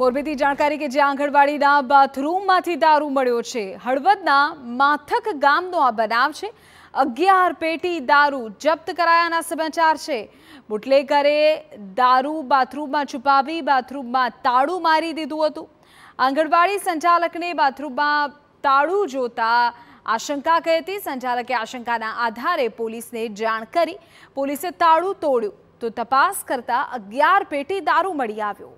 મોરબીથી જાણકારી કે જ્યાં આંગણવાડીના બાથરૂમમાંથી દારૂ મળ્યો છે હળવદના માથક ગામનો આ બનાવ છે અગિયાર પેટી દારૂ જપ્ત કરાયાના સમાચાર છે બુટલેકરે દારૂ બાથરૂમમાં છુપાવી બાથરૂમમાં તાળું મારી દીધું હતું આંગણવાડી સંચાલકને બાથરૂમમાં તાળું જોતા આશંકા કહેતી સંચાલકે આશંકાના આધારે પોલીસને જાણ કરી પોલીસે તાળું તોડ્યું તો તપાસ કરતાં અગિયાર પેટી દારૂ મળી આવ્યો